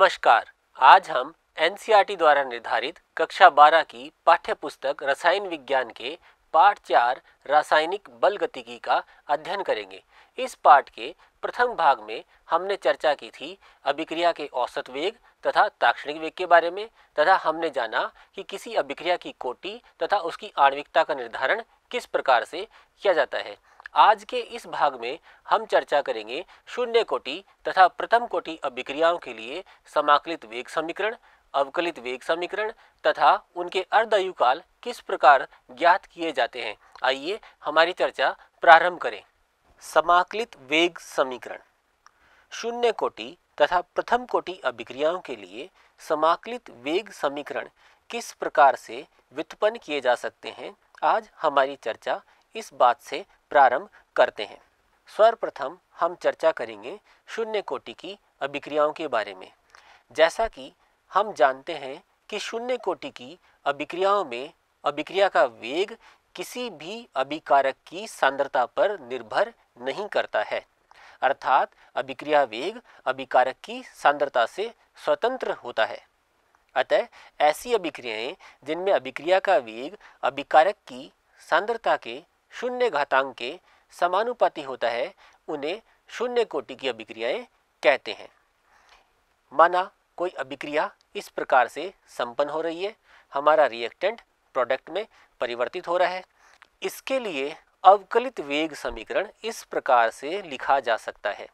नमस्कार आज हम एनसीईआरटी द्वारा निर्धारित कक्षा 12 की पाठ्य पुस्तक रसायन विज्ञान के पाठ चार रासायनिक बल गतिकी का अध्ययन करेंगे इस पाठ के प्रथम भाग में हमने चर्चा की थी अभिक्रिया के औसत वेग तथा ताक्षणिक वेग के बारे में तथा हमने जाना कि किसी अभिक्रिया की कोटि तथा उसकी आणविकता का निर्धारण किस प्रकार से किया जाता है आज के इस भाग में हम चर्चा करेंगे शून्य कोटि तथा प्रथम कोटि अभिक्रियाओं के लिए समाकलित वेग समीकरण अवकलित वेग समीकरण तथा उनके अर्धयुकाल किस प्रकार ज्ञात किए जाते हैं आइए हमारी चर्चा प्रारंभ करें समाकलित वेग समीकरण शून्य कोटि तथा प्रथम कोटि अभिक्रियाओं के लिए समाकलित वेग समीकरण किस प्रकार से व्युत्पन्न किए जा सकते हैं आज हमारी चर्चा इस बात से प्रारंभ करते हैं सर्वप्रथम हम चर्चा करेंगे शून्य कोटि की अभिक्रियाओं के बारे में जैसा कि हम जानते हैं कि शून्य कोटि की अभिक्रियाओं में अभिक्रिया का वेग किसी भी अभिकारक की सांद्रता पर निर्भर नहीं करता है अर्थात अभिक्रिया वेग अभिकारक की सांद्रता से स्वतंत्र होता है अतः ऐसी अभिक्रियाएं जिनमें अभिक्रिया का वेग अभिकारक की सांद्रता के शून्य घातांक के समानुपाती होता है उन्हें शून्य कोटि की अभिक्रियाएं कहते हैं माना कोई अभिक्रिया इस प्रकार से संपन्न हो रही है हमारा रिएक्टेंट प्रोडक्ट में परिवर्तित हो रहा है इसके लिए अवकलित वेग समीकरण इस प्रकार से लिखा जा सकता है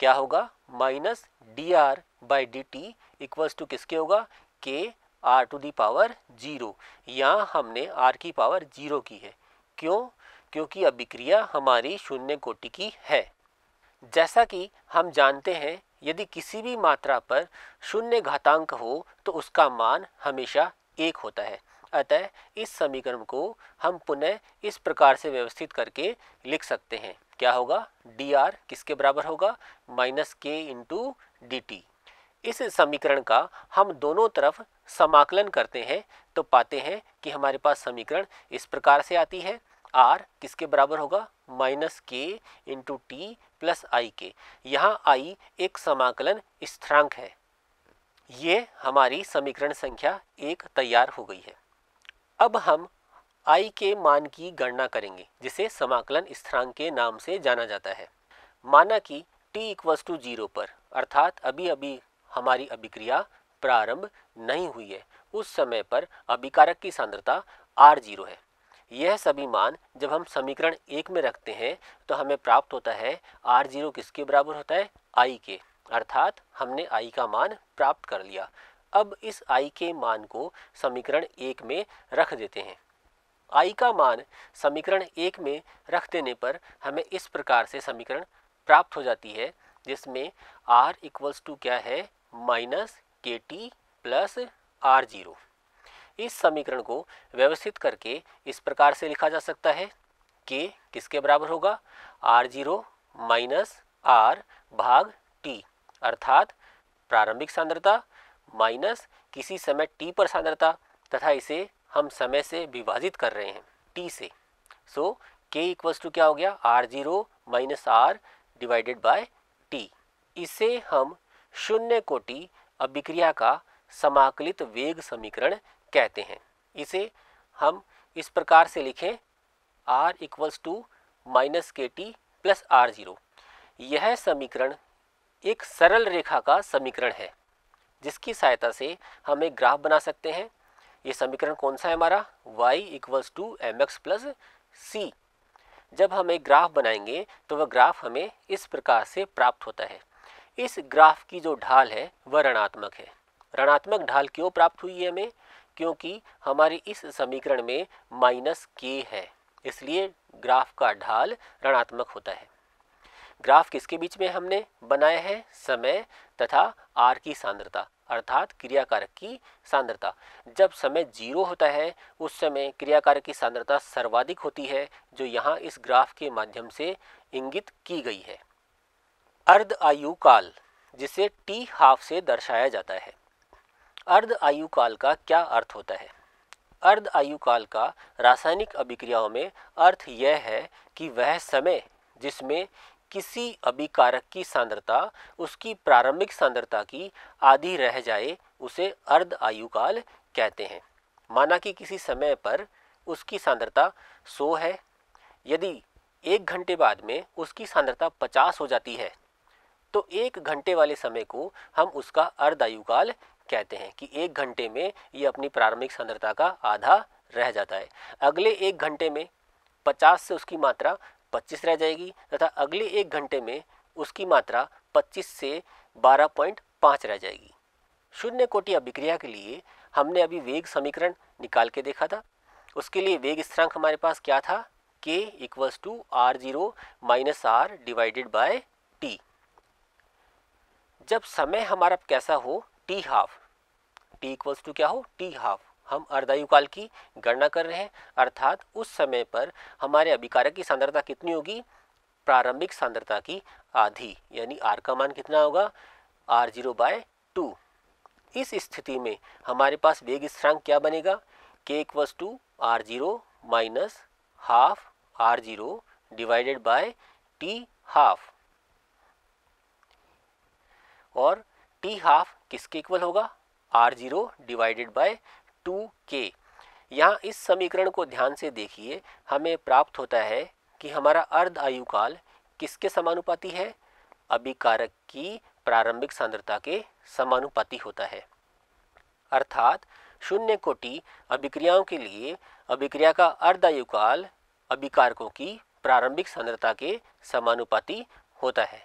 क्या होगा minus D R by D T equals to किसके होगा K R to the power zero यहाँ हमने आर की पावर जीरो की है क्यों क्योंकि अभिक्रिया हमारी शून्य कोटि की है जैसा कि हम जानते हैं यदि किसी भी मात्रा पर शून्य घातांक हो तो उसका मान हमेशा एक होता है अतः इस समीकरण को हम पुनः इस प्रकार से व्यवस्थित करके लिख सकते हैं क्या होगा डी आर किसके बराबर होगा माइनस के इंटू डी टी इस समीकरण का हम दोनों तरफ समाकलन करते हैं तो पाते हैं कि हमारे पास समीकरण इस प्रकार से आती है आर किसके बराबर होगा माइनस के इंटू टी प्लस आई के यहाँ आई एक समाकलन स्थिरांक है ये हमारी समीकरण संख्या एक तैयार हो गई है अब हम आई के मान की गणना करेंगे जिसे समाकलन स्थिरांक के नाम से जाना जाता है माना कि टी इक्वल्स टू जीरो पर अर्थात अभी अभी हमारी अभिक्रिया प्रारंभ नहीं हुई है उस समय पर अभिकारक की सांद्रता आर जीरो है यह सभी मान जब हम समीकरण एक में रखते हैं तो हमें प्राप्त होता है आर जीरो किसके बराबर होता है आई के अर्थात हमने आई का मान प्राप्त कर लिया अब इस आई के मान को समीकरण एक में रख देते हैं आई का मान समीकरण एक में रख देने पर हमें इस प्रकार से समीकरण प्राप्त हो जाती है जिसमें आर इक्वल्स टू क्या है minus K T plus R zero इस समीकरण को व्यवस्थित करके इस प्रकार से लिखा जा सकता है के किसके बराबर होगा आर जीरो माइनस आर भाग टी अर्थात प्रारंभिक सांद्रता माइनस किसी समय टी पर सांद्रता तथा इसे हम समय से विभाजित कर रहे हैं टी से सो के इक्वल्स टू क्या हो गया R zero minus R divided by T इसे हम शून्य कोटि अभिक्रिया का समाकलित वेग समीकरण कहते हैं इसे हम इस प्रकार से लिखें r equals to minus K T plus R zero यह समीकरण एक सरल रेखा का समीकरण है जिसकी सहायता से हम एक ग्राफ बना सकते हैं ये समीकरण कौन सा है हमारा y equals to M X plus C जब हम एक ग्राफ बनाएंगे तो वह ग्राफ हमें इस प्रकार से प्राप्त होता है इस ग्राफ की जो ढाल है वह ऋणात्मक है ऋणात्मक ढाल क्यों प्राप्त हुई है हमें क्योंकि हमारे इस समीकरण में माइनस के है इसलिए ग्राफ का ढाल ऋणात्मक होता है ग्राफ किसके बीच में हमने बनाया है समय तथा आर की सांद्रता अर्थात क्रियाकारक की सांद्रता जब समय जीरो होता है उस समय क्रियाकारक की सांद्रता सर्वाधिक होती है जो यहाँ इस ग्राफ के माध्यम से इंगित की गई है अर्ध आयु काल जिसे टी हाफ से दर्शाया जाता है अर्ध आयु काल का क्या अर्थ होता है अर्ध आयु काल का रासायनिक अभिक्रियाओं में अर्थ यह है कि वह समय जिसमें किसी अभिकारक की सांद्रता उसकी प्रारंभिक सांद्रता की आधी रह जाए उसे अर्ध आयु काल कहते हैं माना कि किसी समय पर उसकी सांद्रता 100 है यदि एक घंटे बाद में उसकी सांद्रता 50 हो जाती है तो एक घंटे वाले समय को हम उसका अर्धायुकाल कहते हैं कि एक घंटे में ये अपनी प्रारंभिक सांद्रता का आधा रह जाता है अगले एक घंटे में पचास से उसकी मात्रा पच्चीस रह जाएगी तथा अगले एक घंटे में उसकी मात्रा पच्चीस से बारह पॉइंट पाँच रह जाएगी शून्य कोटि अभिक्रिया के लिए हमने अभी वेग समीकरण निकाल के देखा था उसके लिए वेग स्थिरांक हमारे पास क्या था K equals to R zero minus R divided by T जब समय हमारा कैसा हो T half T equals to क्या हो टी हाफ हम अर्धायु काल की गणना कर रहे हैं अर्थात उस समय पर हमारे अभिकारक की सांद्रता कितनी होगी प्रारंभिक सांद्रता की आधी यानी आर का मान कितना होगा आर जीरो बाय टू इस स्थिति में हमारे पास वेग स्थिरांक क्या बनेगा K equals to R zero minus half R zero divided by T half और टी हाफ किसके इक्वल होगा R zero divided by two K यहाँ इस समीकरण को ध्यान से देखिए हमें प्राप्त होता है कि हमारा अर्ध आयु काल किसके समानुपाती है अभिकारक की प्रारंभिक सांद्रता के समानुपाती होता है अर्थात शून्य कोटि अभिक्रियाओं के लिए अभिक्रिया का अर्धायुकाल अभिकारकों की प्रारंभिक सांद्रता के समानुपाती होता है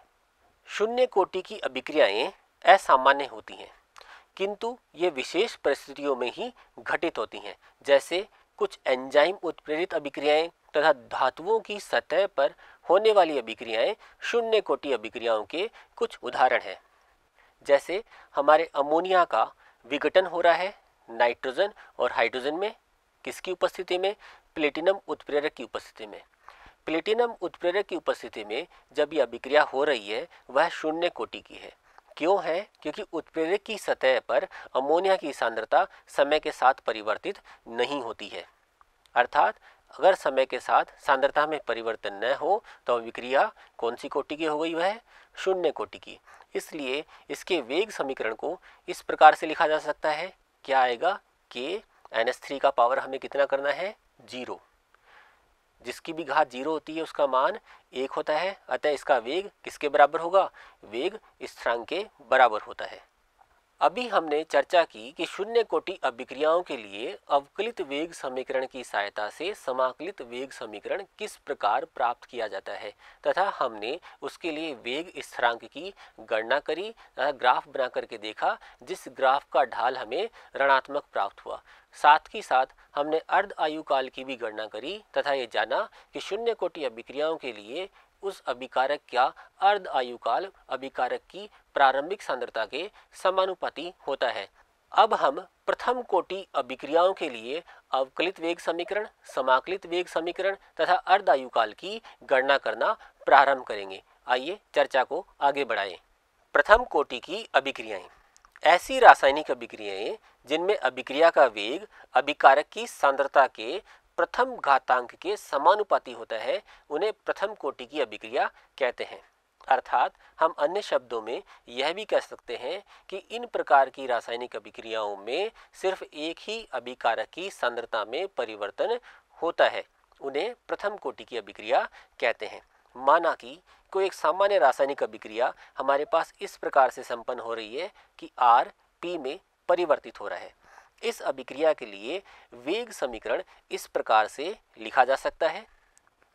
शून्य कोटि की अभिक्रियाएं असामान्य होती हैं किंतु ये विशेष परिस्थितियों में ही घटित होती हैं जैसे कुछ एंजाइम उत्प्रेरित अभिक्रियाएं तथा धातुओं की सतह पर होने वाली अभिक्रियाएं शून्य कोटि अभिक्रियाओं के कुछ उदाहरण हैं जैसे हमारे अमोनिया का विघटन हो रहा है नाइट्रोजन और हाइड्रोजन में किसकी उपस्थिति में प्लेटिनम उत्प्रेरक की उपस्थिति में प्लेटिनम उत्प्रेरक की उपस्थिति में जब यह अभिक्रिया हो रही है वह शून्य कोटि की है क्यों है क्योंकि उत्प्रेरक की सतह पर अमोनिया की सांद्रता समय के साथ परिवर्तित नहीं होती है अर्थात अगर समय के साथ सांद्रता में परिवर्तन न हो तो विक्रिया कौन सी कोटि की हो गई वह शून्य कोटि की इसलिए इसके वेग समीकरण को इस प्रकार से लिखा जा सकता है क्या आएगा के एन एस थ्री का पावर हमें कितना करना है जीरो जिसकी भी घात जीरो होती है उसका मान एक होता है अतः इसका वेग किसके बराबर होगा वेग स्थिरांक के बराबर होता है अभी हमने चर्चा की कि शून्य कोटि अभिक्रियाओं के लिए अवकलित वेग समीकरण की सहायता से समाकलित वेग समीकरण किस प्रकार प्राप्त किया जाता है तथा हमने उसके लिए वेग स्थिरांक की गणना करी तथा ग्राफ बना करके देखा जिस ग्राफ का ढाल हमें ऋणात्मक प्राप्त हुआ साथ ही साथ हमने अर्ध आयु काल की भी गणना करी तथा ये जाना कि शून्य कोटि अभिक्रियाओं के लिए उस अभिकारक का अर्ध आयु काल अभिकारक की प्रारंभिक सांद्रता के समानुपाती होता है अब हम प्रथम कोटि अभिक्रियाओं के लिए अवकलित वेग समीकरण समाकलित वेग समीकरण तथा अर्ध आयु काल की गणना करना प्रारंभ करेंगे आइए चर्चा को आगे बढ़ाएं प्रथम कोटि की अभिक्रियाएं ऐसी रासायनिक अभिक्रियाएं जिनमें अभिक्रिया का वेग अभिकारक की सांद्रता के प्रथम घातांक के समानुपाती होता है उन्हें प्रथम कोटि की अभिक्रिया कहते हैं अर्थात हम अन्य शब्दों में यह भी कह सकते हैं कि इन प्रकार की रासायनिक अभिक्रियाओं में सिर्फ एक ही अभिकारक की सांद्रता में परिवर्तन होता है उन्हें प्रथम कोटि की अभिक्रिया कहते हैं माना कि कोई एक सामान्य रासायनिक अभिक्रिया हमारे पास इस प्रकार से संपन्न हो रही है कि आर पी में परिवर्तित हो रहा है इस अभिक्रिया के लिए वेग समीकरण इस प्रकार से लिखा जा सकता है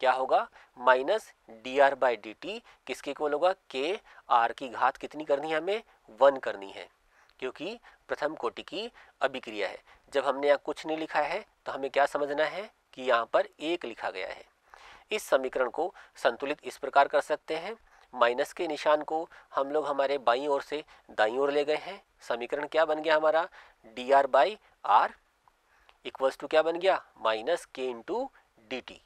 क्या होगा minus D R by D T किसके इक्वल होगा के आर की घात कितनी करनी है हमें वन करनी है क्योंकि प्रथम कोटि की अभिक्रिया है जब हमने यहाँ कुछ नहीं लिखा है तो हमें क्या समझना है कि यहाँ पर एक लिखा गया है इस समीकरण को संतुलित इस प्रकार कर सकते हैं माइनस के निशान को हम लोग हमारे बाई ओर से दाई ओर ले गए हैं समीकरण क्या बन गया हमारा D R by R equals to क्या बन गया माइनस के इंटू डी टी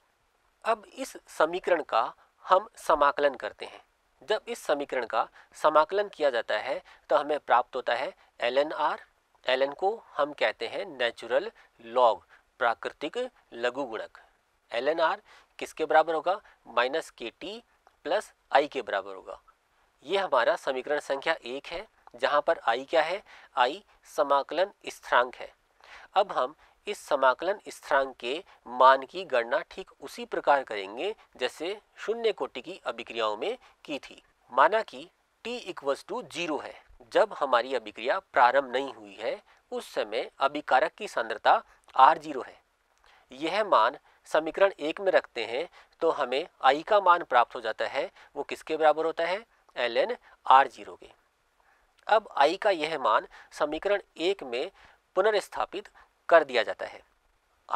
अब इस समीकरण का हम समाकलन करते हैं जब इस समीकरण का समाकलन किया जाता है तो हमें प्राप्त होता है L N R L N को हम कहते हैं नेचुरल लॉग प्राकृतिक लघुगुणक एल एन आर किसके बराबर होगा माइनस के टी प्लस आई के बराबर होगा ये हमारा समीकरण संख्या एक है जहाँ पर आई क्या है आई समाकलन स्थिरांक है अब हम इस समाकलन स्थिरांक के मान की गणना ठीक उसी प्रकार करेंगे जैसे शून्य कोटि की अभिक्रियाओं में की थी माना कि t इक्वल्स टू जीरो है जब हमारी अभिक्रिया प्रारंभ नहीं हुई है उस समय अभिकारक की सांद्रता आर जीरो है यह मान समीकरण एक में रखते हैं तो हमें आई का मान प्राप्त हो जाता है वो किसके बराबर होता है एल एन आर जीरो के अब आई का यह मान समीकरण एक में पुनर्स्थापित कर दिया जाता है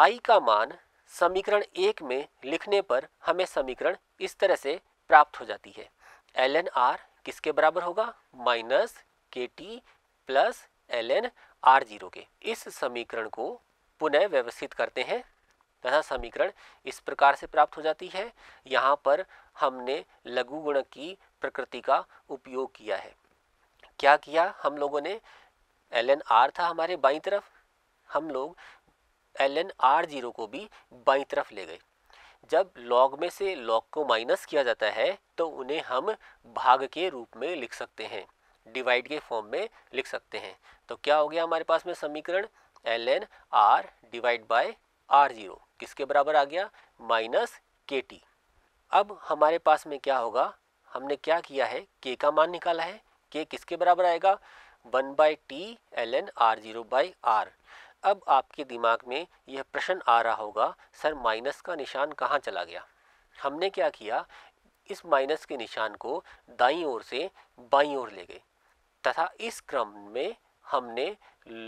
आई का मान समीकरण एक में लिखने पर हमें समीकरण इस तरह से प्राप्त हो जाती है एल एन आर किसके बराबर होगा minus K T plus L N R zero के इस समीकरण को पुनः व्यवस्थित करते हैं तथा समीकरण इस प्रकार से प्राप्त हो जाती है यहाँ पर हमने लघु गुण की प्रकृति का उपयोग किया है क्या किया हम लोगों ने एल एन आर था हमारे बाई तरफ हम लोग एल एन आर जीरो को भी बाई तरफ ले गए जब लॉग में से लॉग को माइनस किया जाता है तो उन्हें हम भाग के रूप में लिख सकते हैं डिवाइड के फॉर्म में लिख सकते हैं तो क्या हो गया हमारे पास में समीकरण L N R divide by R zero किसके बराबर आ गया माइनस के टी अब हमारे पास में क्या होगा हमने क्या किया है के का मान निकाला है के किसके बराबर आएगा one by T L N R zero by R अब आपके दिमाग में यह प्रश्न आ रहा होगा सर माइनस का निशान कहाँ चला गया हमने क्या किया इस माइनस के निशान को दाई ओर से बाई ओर ले गए तथा इस क्रम में हमने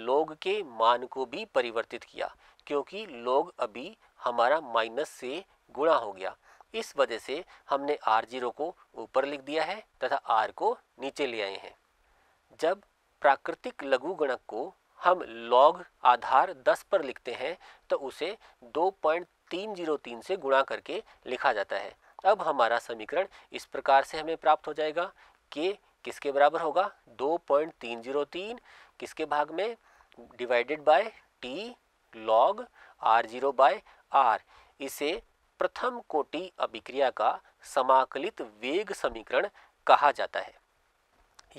लोग के मान को भी परिवर्तित किया क्योंकि लोग अभी हमारा माइनस से गुणा हो गया इस वजह से हमने आर जीरो को ऊपर लिख दिया है तथा आर को नीचे ले आए हैं जब प्राकृतिक लघु गणक को हम लॉग आधार 10 पर लिखते हैं तो उसे 2.303 से गुणा करके लिखा जाता है अब हमारा समीकरण इस प्रकार से हमें प्राप्त हो जाएगा के किसके बराबर होगा 2.303 किसके भाग में divided by T log R zero by R इसे प्रथम कोटि अभिक्रिया का समाकलित वेग समीकरण कहा जाता है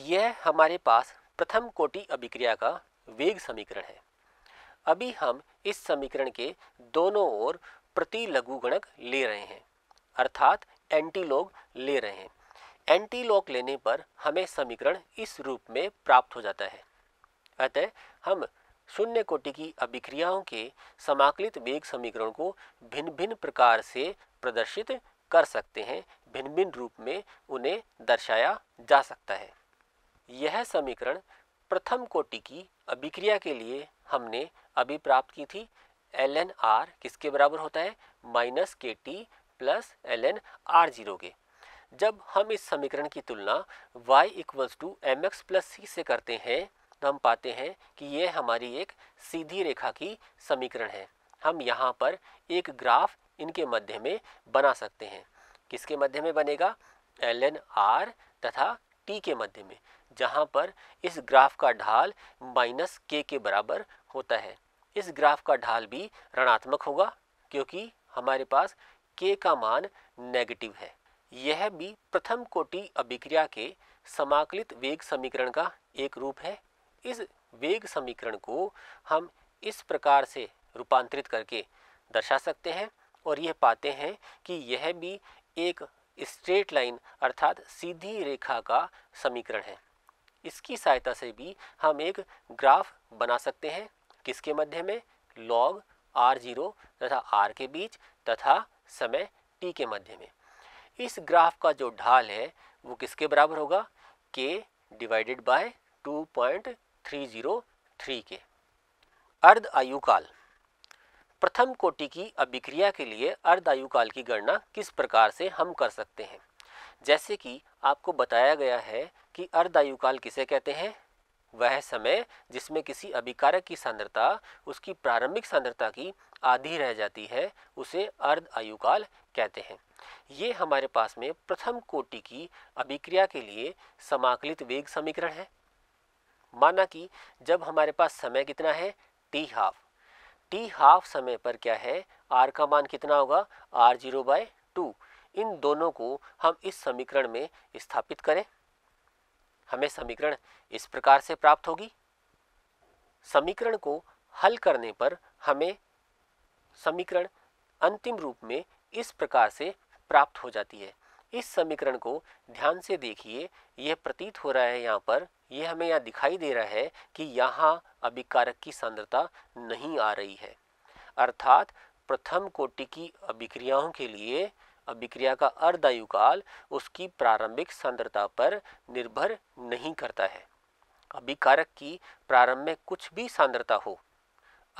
यह हमारे पास प्रथम कोटि अभिक्रिया का वेग समीकरण है अभी हम इस समीकरण के दोनों ओर प्रति लघुगणक ले रहे हैं अर्थात एंटीलॉग ले रहे हैं एंटीलॉग लेने पर हमें समीकरण इस रूप में प्राप्त हो जाता है अतः हम शून्य कोटि की अभिक्रियाओं के समाकलित वेग समीकरण को भिन्न भिन्न प्रकार से प्रदर्शित कर सकते हैं भिन्न भिन्न रूप में उन्हें दर्शाया जा सकता है यह समीकरण प्रथम कोटि की अभिक्रिया के लिए हमने अभी प्राप्त की थी एल एन आर किसके बराबर होता है minus K T plus L N R zero के जब हम इस समीकरण की तुलना y equals to M X plus C से करते हैं तो हम पाते हैं कि ये हमारी एक सीधी रेखा की समीकरण है हम यहाँ पर एक ग्राफ इनके मध्य में बना सकते हैं किसके मध्य में बनेगा एल एन आर तथा टी के मध्य में जहाँ पर इस ग्राफ का ढाल माइनस के के बराबर होता है इस ग्राफ का ढाल भी ऋणात्मक होगा क्योंकि हमारे पास के का मान नेगेटिव है यह भी प्रथम कोटि अभिक्रिया के समाकलित वेग समीकरण का एक रूप है इस वेग समीकरण को हम इस प्रकार से रूपांतरित करके दर्शा सकते हैं और यह पाते हैं कि यह भी एक स्ट्रेट लाइन अर्थात सीधी रेखा का समीकरण है इसकी सहायता से भी हम एक ग्राफ बना सकते हैं किसके मध्य में लॉग आर जीरो तथा आर के बीच तथा समय टी के मध्य में इस ग्राफ का जो ढाल है वो किसके बराबर होगा के डिवाइडेड बाय टू पॉइंट 303 के अर्ध आयुकाल प्रथम कोटि की अभिक्रिया के लिए अर्ध आयुकाल की गणना किस प्रकार से हम कर सकते हैं जैसे कि आपको बताया गया है कि अर्ध आयुकाल किसे कहते हैं वह समय जिसमें किसी अभिकारक की सांद्रता उसकी प्रारंभिक सांद्रता की आधी रह जाती है उसे अर्ध आयुकाल कहते हैं ये हमारे पास में प्रथम कोटि की अभिक्रिया के लिए समाकलित वेग समीकरण है माना कि जब हमारे पास समय कितना है टी हाफ टी हाफ समय पर क्या है आर का मान कितना होगा आर जीरो बाय टू इन दोनों को हम इस समीकरण में स्थापित करें हमें समीकरण इस प्रकार से प्राप्त होगी समीकरण को हल करने पर हमें समीकरण अंतिम रूप में इस प्रकार से प्राप्त हो जाती है इस समीकरण को ध्यान से देखिए यह प्रतीत हो रहा है यहाँ पर यह हमें यहाँ दिखाई दे रहा है कि यहाँ अभिकारक की सांद्रता नहीं आ रही है अर्थात प्रथम कोटि की अभिक्रियाओं के लिए अभिक्रिया का अर्धायु काल उसकी प्रारंभिक सांद्रता पर निर्भर नहीं करता है अभिकारक की प्रारंभ में कुछ भी सांद्रता हो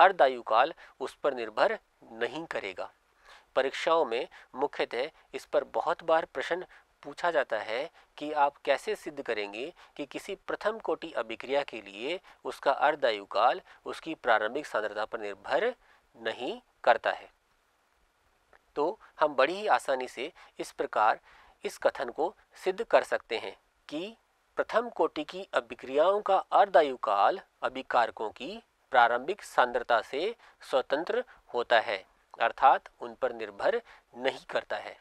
अर्धायु काल उस पर निर्भर नहीं करेगा परीक्षाओं में मुख्यतः इस पर बहुत बार प्रश्न पूछा जाता है कि आप कैसे सिद्ध करेंगे कि किसी प्रथम कोटि अभिक्रिया के लिए उसका अर्धायु काल उसकी प्रारंभिक सांद्रता पर निर्भर नहीं करता है तो हम बड़ी ही आसानी से इस प्रकार इस कथन को सिद्ध कर सकते हैं कि प्रथम कोटि की अभिक्रियाओं का अर्धायु काल अभिकारकों की प्रारंभिक सांद्रता से स्वतंत्र होता है अर्थात उन पर निर्भर नहीं करता है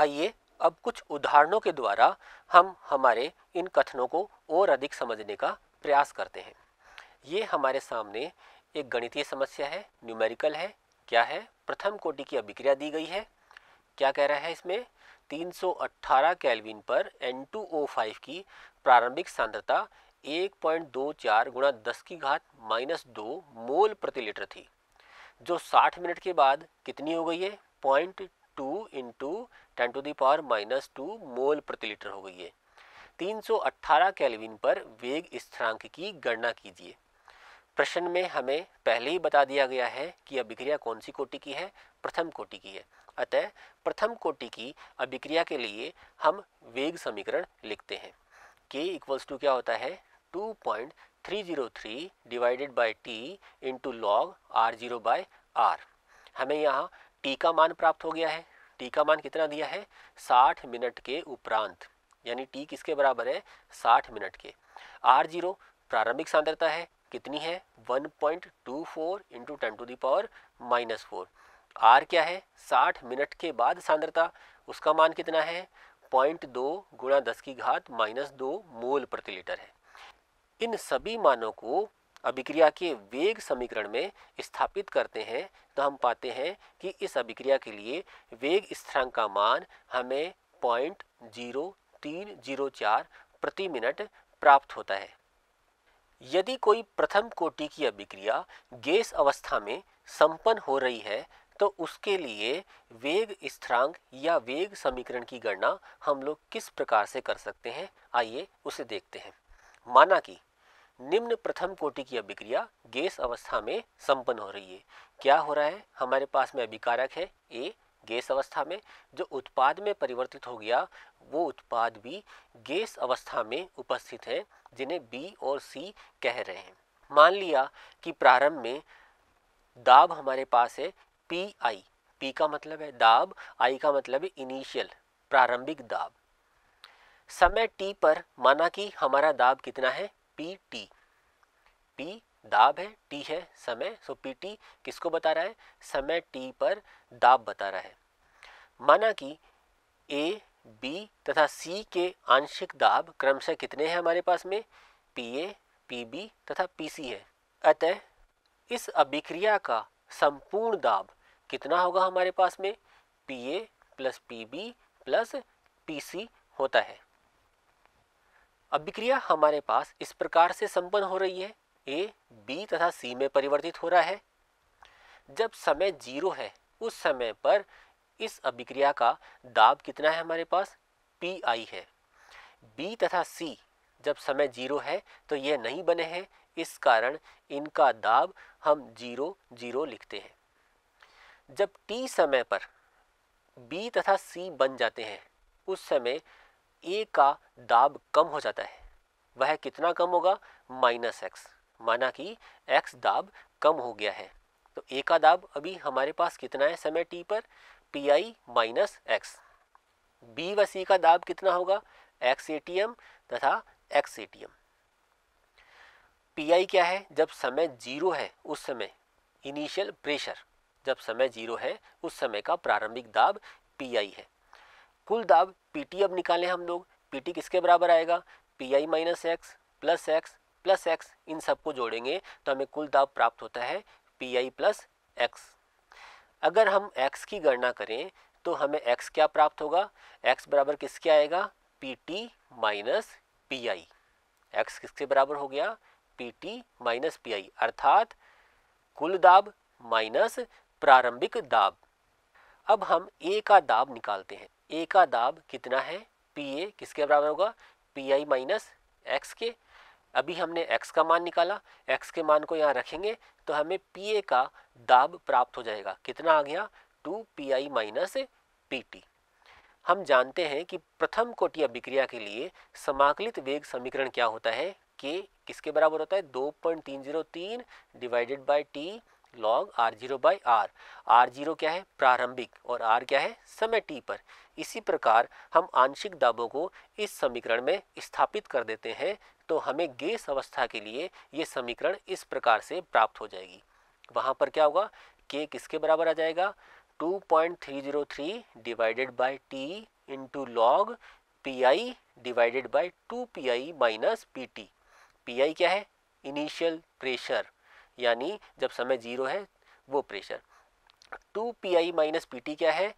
आइए अब कुछ उदाहरणों के द्वारा हम हमारे इन कथनों को और अधिक समझने का प्रयास करते हैं ये हमारे सामने एक गणितीय समस्या है न्यूमेरिकल है क्या है प्रथम कोटि की अभिक्रिया दी गई है क्या कह रहा है इसमें 318 केल्विन पर N2O5 की प्रारंभिक सांद्रता 1.24 पॉइंट दो चार गुणा दस की घात माइनस दो मोल प्रति लीटर थी जो 60 मिनट के बाद कितनी हो गई है point two into ten to the power minus two mole प्रति लीटर हो गई है 318 केल्विन पर वेग स्थिरांक की गणना कीजिए प्रश्न में हमें पहले ही बता दिया गया है कि अभिक्रिया कौन सी कोटि की है प्रथम कोटि की है अतः प्रथम कोटि की अभिक्रिया के लिए हम वेग समीकरण लिखते हैं के इक्वल्स टू क्या होता है two point 303 divided by T into log R zero by R हमें यहाँ टी का मान प्राप्त हो गया है टी का मान कितना दिया है 60 मिनट के उपरांत यानी टी किसके बराबर है 60 मिनट के आर जीरो प्रारंभिक सांद्रता है कितनी है 1.24 point two four into ten to the power minus four R क्या है 60 मिनट के बाद सांद्रता उसका मान कितना है पॉइंट दो गुणा दस की घात माइनस दो मोल प्रति लीटर है इन सभी मानों को अभिक्रिया के वेग समीकरण में स्थापित करते हैं तो हम पाते हैं कि इस अभिक्रिया के लिए वेग स्थिरांक का मान हमें पॉइंट जीरो तीन जीरो चार प्रति मिनट प्राप्त होता है यदि कोई प्रथम कोटि की अभिक्रिया गैस अवस्था में संपन्न हो रही है तो उसके लिए वेग स्थिरांक या वेग समीकरण की गणना हम लोग किस प्रकार से कर सकते हैं आइए उसे देखते हैं माना कि निम्न प्रथम कोटि की अभिक्रिया गैस अवस्था में संपन्न हो रही है क्या हो रहा है हमारे पास में अभिकारक है ए गैस अवस्था में जो उत्पाद में परिवर्तित हो गया वो उत्पाद भी गैस अवस्था में उपस्थित है जिन्हें बी और सी कह रहे हैं मान लिया कि प्रारंभ में दाब हमारे पास है पी आई पी का मतलब है दाब आई का मतलब है इनिशियल प्रारंभिक दाब समय टी पर माना कि हमारा दाब कितना है पी टी पी दाब है टी है समय सो पी टी किसको बता रहा है समय टी पर दाब बता रहा है माना कि ए बी तथा सी के आंशिक दाब क्रमशः कितने हैं हमारे पास में पी ए पी बी तथा पी सी है अतः इस अभिक्रिया का संपूर्ण दाब कितना होगा हमारे पास में P A plus P B plus P C होता है अभिक्रिया हमारे पास इस प्रकार से संपन्न हो रही है ए बी तथा सी में परिवर्तित हो रहा है जब समय जीरो है उस समय पर इस अभिक्रिया का दाब कितना है हमारे पास पी आई है बी तथा सी जब समय जीरो है तो ये नहीं बने हैं इस कारण इनका दाब हम जीरो जीरो लिखते हैं जब टी समय पर बी तथा सी बन जाते हैं उस समय ए e का दाब कम हो जाता है वह कितना कम होगा माइनस एक्स माना कि एक्स दाब कम हो गया है तो ए e का दाब अभी हमारे पास कितना है समय टी पर P I minus X B व सी का दाब कितना होगा एक्स ए टी एम तथा X A T M P I क्या है जब समय जीरो है उस समय इनिशियल प्रेशर जब समय जीरो है उस समय का प्रारंभिक दाब पी आई है कुल दाब पी टी अब निकालें हम लोग पी टी किसके बराबर आएगा P I minus X plus X plus X इन सबको जोड़ेंगे तो हमें कुल दाब प्राप्त होता है पी आई प्लस एक्स अगर हम एक्स की गणना करें तो हमें एक्स क्या प्राप्त होगा एक्स बराबर किसके आएगा P T minus P I X किसके बराबर हो गया P T minus P I अर्थात कुल दाब माइनस प्रारंभिक दाब अब हम ए का दाब निकालते हैं ए का दाब कितना है पी ए किसके बराबर होगा पी आई माइनस एक्स के अभी हमने x का मान निकाला x के मान को यहाँ रखेंगे तो हमें पी ए का दाब प्राप्त हो जाएगा कितना आ गया two P I minus P T हम जानते हैं कि प्रथम कोटि अभिक्रिया के लिए समाकलित वेग समीकरण क्या होता है के किसके बराबर होता है दो पॉइंट तीन जीरो तीन divided by T log R zero by R R zero क्या है प्रारंभिक और आर क्या है समय टी पर इसी प्रकार हम आंशिक दाबों को इस समीकरण में स्थापित कर देते हैं तो हमें गैस अवस्था के लिए ये समीकरण इस प्रकार से प्राप्त हो जाएगी वहाँ पर क्या होगा के किसके बराबर आ जाएगा 2.303 divided by T into log P I divided by two P I minus P T P I क्या है इनिशियल प्रेशर यानी जब समय जीरो है वो pressure two P I minus P T क्या है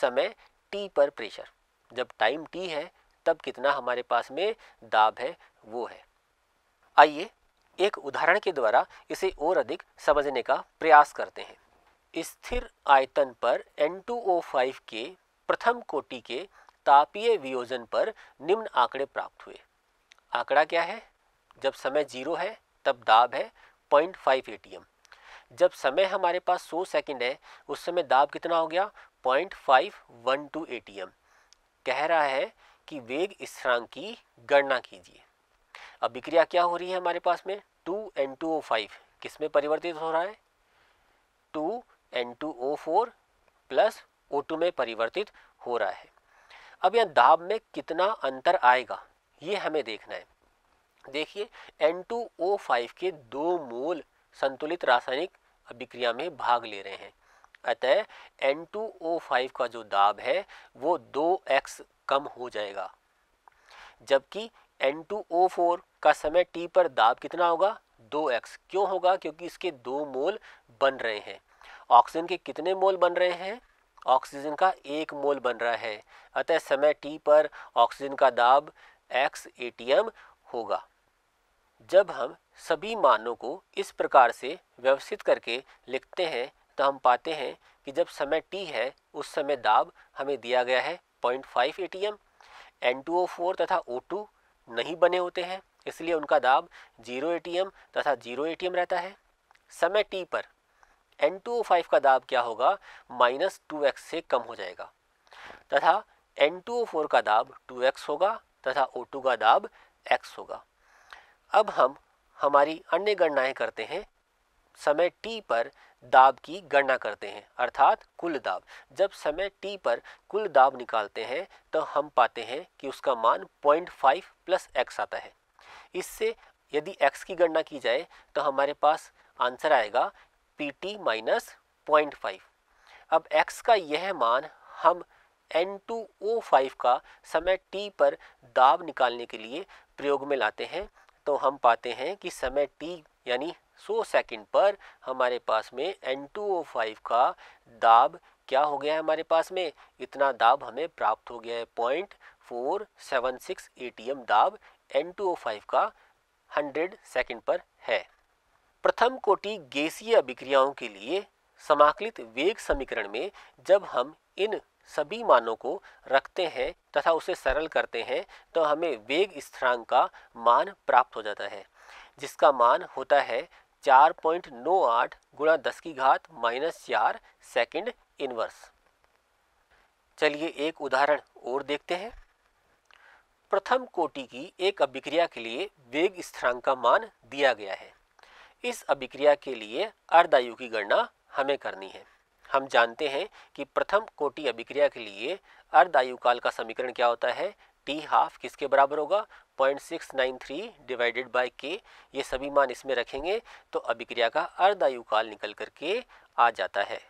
समय टी पर प्रेशर जब टाइम टी है तब कितना हमारे पास में दाब है वो है आइए एक उदाहरण के द्वारा इसे और अधिक समझने का प्रयास करते हैं स्थिर आयतन पर N2O5 के प्रथम कोटि के तापीय वियोजन पर निम्न आंकड़े प्राप्त हुए आंकड़ा क्या है जब समय जीरो है तब दाब है point five A T M जब समय हमारे पास 100 सेकंड है उस समय दाब कितना हो गया point five one two A T M कह रहा है कि वेग स्थिरांक की गणना कीजिए अभिक्रिया क्या हो रही है हमारे पास में two N two O five किस में परिवर्तित हो रहा है two N two O four plus O two में परिवर्तित हो रहा है अब यहाँ दाब में कितना अंतर आएगा ये हमें देखना है देखिए N2O5 के दो मोल संतुलित रासायनिक अभिक्रिया में भाग ले रहे हैं अतः N2O5 का जो दाब है वो 2x कम हो जाएगा जबकि N2O4 का समय T पर दाब कितना होगा 2x क्यों होगा क्योंकि इसके दो मोल बन रहे हैं ऑक्सीजन के कितने मोल बन रहे हैं ऑक्सीजन का एक मोल बन रहा है अतः समय T पर ऑक्सीजन का दाब x एम होगा जब हम सभी मानों को इस प्रकार से व्यवस्थित करके लिखते हैं तो हम पाते हैं कि जब समय t है उस समय दाब हमें दिया गया है 0.5 फाइव ए टी तथा O2 नहीं बने होते हैं इसलिए उनका दाब जीरो ए तथा जीरो ए रहता है समय t पर N2O5 का दाब क्या होगा माइनस टू से कम हो जाएगा तथा N2O4 का दाब 2x होगा तथा O2 का दाब x होगा अब हम हमारी अन्य गणनाएं करते हैं समय टी पर दाब की गणना करते हैं अर्थात कुल दाब जब समय टी पर कुल दाब निकालते हैं तो हम पाते हैं कि उसका मान 0.5 प्लस एक्स आता है इससे यदि एक्स की गणना की जाए तो हमारे पास आंसर आएगा पी टी माइनस पॉइंट अब एक्स का यह मान हम एन टू ओ फाइव का समय T पर दाब निकालने के लिए प्रयोग में लाते हैं तो हम पाते हैं कि समय टी यानी 100 सेकंड पर हमारे पास में N2O5 का दाब क्या हो गया है हमारे पास में इतना दाब हमें प्राप्त हो गया है point four seven six A T M दाब N2O5 का 100 सेकंड पर है प्रथम कोटि गैसीय अभिक्रियाओं के लिए समाकलित वेग समीकरण में जब हम इन सभी मानों को रखते हैं तथा उसे सरल करते हैं तो हमें वेग स्थिरांक का मान प्राप्त हो जाता है जिसका मान होता है 4.98 पॉइंट नौ आठ गुणा दस की घात माइनस चार सेकेंड इनवर्स चलिए एक उदाहरण और देखते हैं प्रथम कोटि की एक अभिक्रिया के लिए वेग स्थिरांक का मान दिया गया है इस अभिक्रिया के लिए अर्धायु की गणना हमें करनी है हम जानते हैं कि प्रथम कोटि अभिक्रिया के लिए अर्ध आयुकाल का समीकरण क्या होता है टी हाफ किसके बराबर होगा 0.693 डिवाइडेड बाय के ये सभी मान इसमें रखेंगे तो अभिक्रिया का अर्ध आयुकाल निकल करके आ जाता है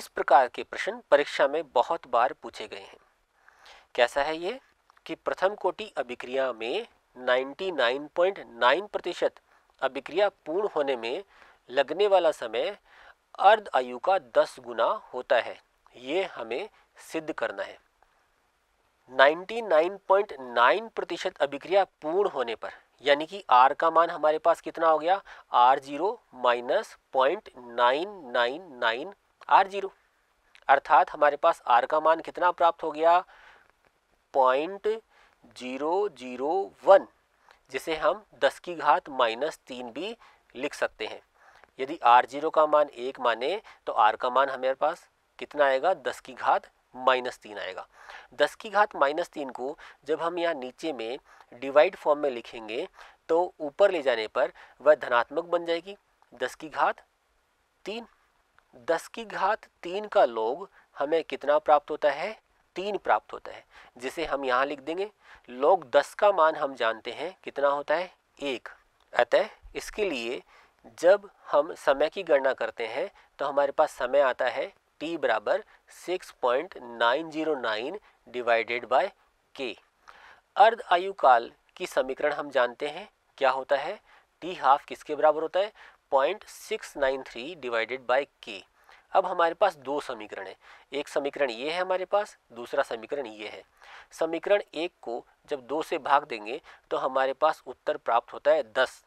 इस प्रकार के प्रश्न परीक्षा में बहुत बार पूछे गए हैं कैसा है ये कि प्रथम कोटि अभिक्रिया में 99.9 प्रतिशत अभिक्रिया पूर्ण होने में लगने वाला समय अर्ध आयु का दस गुना होता है ये हमें सिद्ध करना है 99.9 प्रतिशत अभिक्रिया पूर्ण होने पर यानी कि R का मान हमारे पास कितना हो गया R0 जीरो माइनस पॉइंट अर्थात हमारे पास R का मान कितना प्राप्त हो गया पॉइंट जिसे हम 10 की घात माइनस तीन भी लिख सकते हैं यदि आर जीरो का मान एक माने तो आर का मान हमारे पास कितना आएगा दस की घात माइनस तीन आएगा दस की घात माइनस तीन को जब हम यहाँ नीचे में डिवाइड फॉर्म में लिखेंगे तो ऊपर ले जाने पर वह धनात्मक बन जाएगी दस की घात तीन दस की घात तीन का लोग हमें कितना प्राप्त होता है तीन प्राप्त होता है जिसे हम यहाँ लिख देंगे लोग दस का मान हम जानते हैं कितना होता है एक अतः इसके लिए जब हम समय की गणना करते हैं तो हमारे पास समय आता है टी बराबर six point nine zero nine divided by K अर्ध आयु काल की समीकरण हम जानते हैं क्या होता है टी हाफ किसके बराबर होता है point six nine three divided by K अब हमारे पास दो समीकरण है एक समीकरण ये है हमारे पास दूसरा समीकरण ये है समीकरण एक को जब दो से भाग देंगे तो हमारे पास उत्तर प्राप्त होता है दस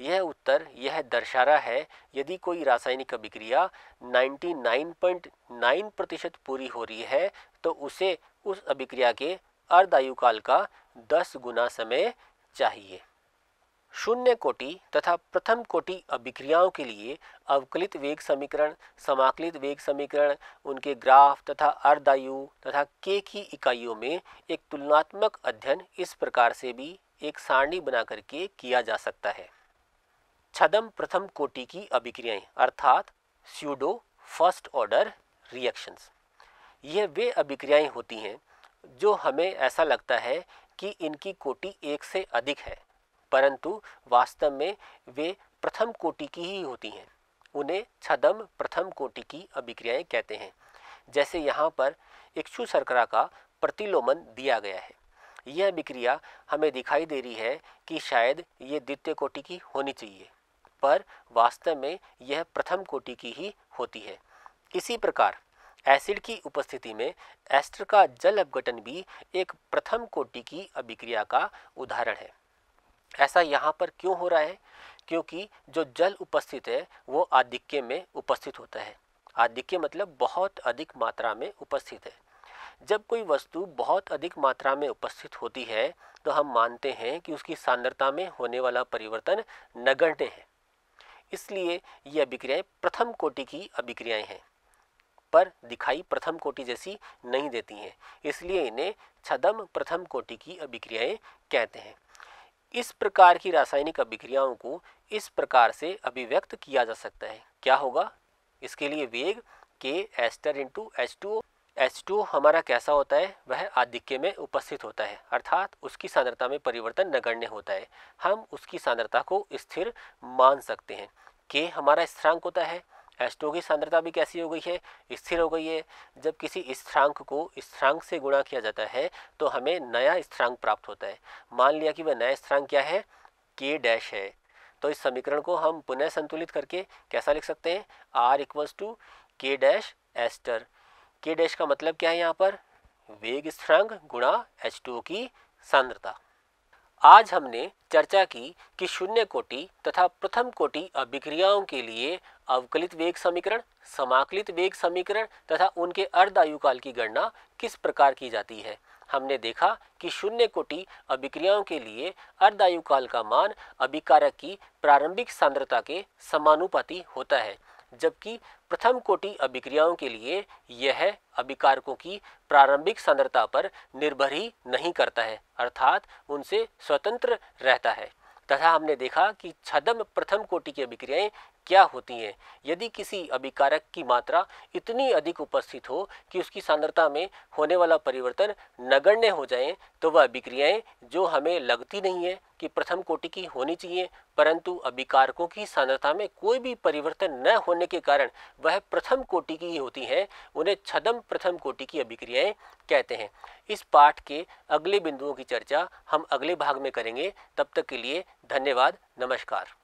यह उत्तर यह दर्शा रहा है यदि कोई रासायनिक अभिक्रिया 99.9 प्रतिशत पूरी हो रही है तो उसे उस अभिक्रिया के अर्धायु काल का 10 गुना समय चाहिए शून्य कोटि तथा प्रथम कोटि अभिक्रियाओं के लिए अवकलित वेग समीकरण समाकलित वेग समीकरण उनके ग्राफ तथा अर्धायु तथा के की इकाइयों में एक तुलनात्मक अध्ययन इस प्रकार से भी एक सारणी बना करके किया जा सकता है छदम प्रथम कोटि की अभिक्रियाएं अर्थात स्यूडो फर्स्ट ऑर्डर रिएक्शंस ये वे अभिक्रियाएं होती हैं जो हमें ऐसा लगता है कि इनकी कोटि एक से अधिक है परंतु वास्तव में वे प्रथम कोटि की ही होती हैं उन्हें छदम प्रथम कोटि की अभिक्रियाएं कहते हैं जैसे यहाँ पर इक्षु शर्करा का प्रतिलोमन दिया गया है यह अभिक्रिया हमें दिखाई दे रही है कि शायद ये द्वितीय कोटि की होनी चाहिए पर वास्तव में यह प्रथम कोटि की ही होती है इसी प्रकार एसिड की उपस्थिति में एस्टर का जल अपघटन भी एक प्रथम कोटि की अभिक्रिया का उदाहरण है ऐसा यहाँ पर क्यों हो रहा है क्योंकि जो जल उपस्थित है वो आधिक्य में उपस्थित होता है आधिक्य मतलब बहुत अधिक मात्रा में उपस्थित है जब कोई वस्तु बहुत अधिक मात्रा में उपस्थित होती है तो हम मानते हैं कि उसकी सांद्रता में होने वाला परिवर्तन नगण्य है इसलिए ये अभिक्रियाएँ प्रथम कोटि की अभिक्रियाएँ हैं पर दिखाई प्रथम कोटि जैसी नहीं देती हैं इसलिए इन्हें छदम प्रथम कोटि की अभिक्रियाएँ कहते हैं इस प्रकार की रासायनिक अभिक्रियाओं को इस प्रकार से अभिव्यक्त किया जा सकता है क्या होगा इसके लिए वेग के ester into H two H2 हमारा कैसा होता है वह आधिक्य में उपस्थित होता है अर्थात उसकी सांद्रता में परिवर्तन नगण्य होता है हम उसकी सांद्रता को स्थिर मान सकते हैं के हमारा स्थिरांक होता है टू की सांद्रता भी कैसी हो गई है स्थिर हो गई है जब किसी स्थिरांक को स्थिरांक से गुणा किया जाता है तो हमें नया स्थिरांक प्राप्त होता है मान लिया कि वह नया स्थिरांक क्या है के डैश है तो इस समीकरण को हम पुनः संतुलित करके कैसा लिख सकते हैं R equals to K dash ester K dash का मतलब क्या है यहाँ पर वेग स्थिरांक गुणा एच टू की सांद्रता आज हमने चर्चा की कि शून्य कोटि तथा प्रथम कोटि अभिक्रियाओं के लिए अवकलित वेग समीकरण समाकलित वेग समीकरण तथा उनके अर्ध आयुकाल की गणना किस प्रकार की जाती है हमने देखा कि शून्य कोटि अभिक्रियाओं के लिए अर्ध आयुकाल का मान अभिकारक की प्रारंभिक सांद्रता के समानुपाती होता है जबकि प्रथम कोटि अभिक्रियाओं के लिए यह अभिकारकों की प्रारंभिक सांद्रता पर निर्भर ही नहीं करता है अर्थात उनसे स्वतंत्र रहता है तथा हमने देखा कि छदम प्रथम कोटि की अभिक्रियाएं क्या होती हैं यदि किसी अभिकारक की मात्रा इतनी अधिक उपस्थित हो कि उसकी सांद्रता में होने वाला परिवर्तन नगण्य हो जाए तो वह अभिक्रियाएं जो हमें लगती नहीं है कि प्रथम कोटि की होनी चाहिए परंतु अभिकारकों की सांद्रता में कोई भी परिवर्तन न होने के कारण वह प्रथम कोटि की ही होती हैं उन्हें छदम प्रथम कोटि की अभिक्रियाएँ कहते हैं इस पाठ के अगले बिंदुओं की चर्चा हम अगले भाग में करेंगे तब तक के लिए धन्यवाद नमस्कार